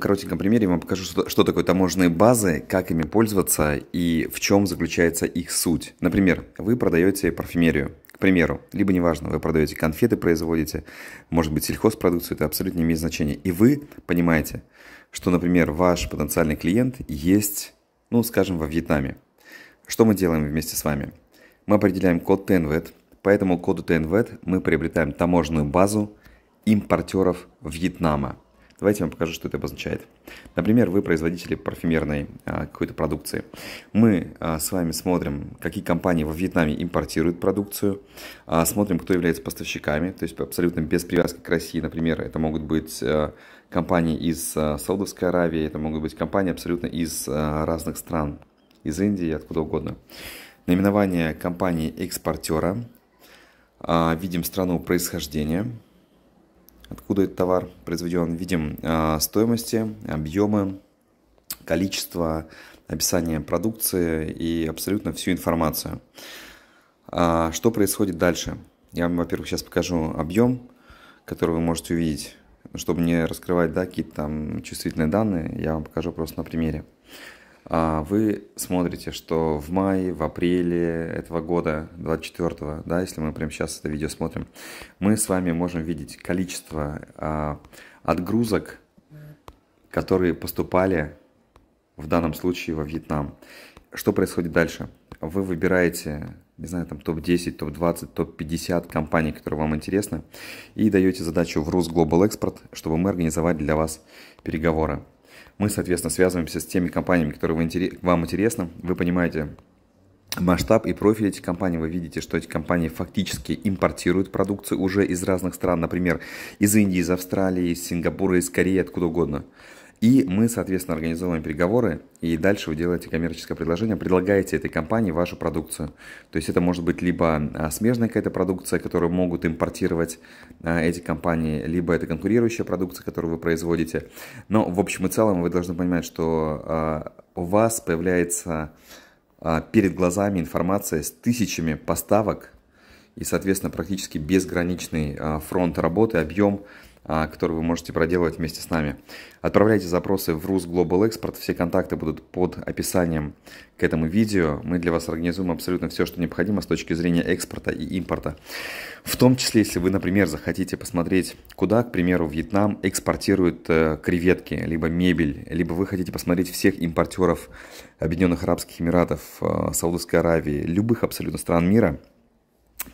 коротеньком примере я вам покажу, что, что такое таможенные базы, как ими пользоваться и в чем заключается их суть. Например, вы продаете парфюмерию, к примеру, либо неважно, вы продаете конфеты, производите, может быть, сельхозпродукцию, это абсолютно не имеет значения. И вы понимаете, что, например, ваш потенциальный клиент есть, ну, скажем, во Вьетнаме. Что мы делаем вместе с вами? Мы определяем код TNVET, по этому коду TNVET мы приобретаем таможенную базу импортеров Вьетнама – Давайте я вам покажу, что это обозначает. Например, вы производители парфюмерной а, какой-то продукции. Мы а, с вами смотрим, какие компании во Вьетнаме импортируют продукцию, а, смотрим, кто является поставщиками, то есть абсолютно без привязки к России. Например, это могут быть компании из Саудовской Аравии, это могут быть компании абсолютно из разных стран, из Индии, откуда угодно. Наименование компании-экспортера, видим страну происхождения – откуда этот товар произведен. Видим а, стоимости, объемы, количество, описание продукции и абсолютно всю информацию. А, что происходит дальше? Я вам, во-первых, сейчас покажу объем, который вы можете увидеть. Чтобы не раскрывать да, какие-то там чувствительные данные, я вам покажу просто на примере. А, вы смотрите, что в мае, в апреле этого года, 24-го, да, если мы прямо сейчас это видео смотрим, мы с вами можем видеть количество а, отгрузок, которые поступали в данном случае во Вьетнам. Что происходит дальше? Вы выбираете, не знаю, там топ-10, топ-20, топ-50 компаний, которые вам интересны, и даете задачу в Русглобал Экспорт, чтобы мы организовали для вас переговоры. Мы, соответственно, связываемся с теми компаниями, которые вам интересны. Вы понимаете, масштаб и профиль этих компаний. Вы видите, что эти компании фактически импортируют продукцию уже из разных стран, например, из Индии, из Австралии, из Сингапура, из Кореи, откуда угодно. И мы, соответственно, организовываем переговоры, и дальше вы делаете коммерческое предложение, предлагаете этой компании вашу продукцию. То есть это может быть либо а, смежная какая-то продукция, которую могут импортировать а, эти компании, либо это конкурирующая продукция, которую вы производите. Но в общем и целом вы должны понимать, что а, у вас появляется перед глазами информация с тысячами поставок, и, соответственно, практически безграничный фронт работы, объем а, который вы можете проделывать вместе с нами. Отправляйте запросы в РУС Global Export, все контакты будут под описанием к этому видео. Мы для вас организуем абсолютно все, что необходимо с точки зрения экспорта и импорта. В том числе, если вы, например, захотите посмотреть, куда, к примеру, Вьетнам экспортирует э, креветки, либо мебель, либо вы хотите посмотреть всех импортеров Объединенных Арабских Эмиратов, э, Саудовской Аравии, любых абсолютно стран мира –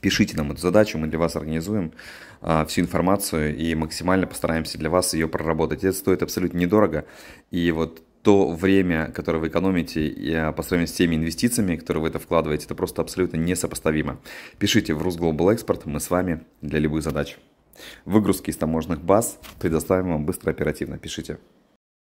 Пишите нам эту задачу, мы для вас организуем а, всю информацию и максимально постараемся для вас ее проработать. Это стоит абсолютно недорого. И вот то время, которое вы экономите а, по сравнению с теми инвестициями, которые вы это вкладываете, это просто абсолютно несопоставимо. Пишите в Русглобал Экспорт, мы с вами для любых задач. Выгрузки из таможенных баз предоставим вам быстро, оперативно. Пишите.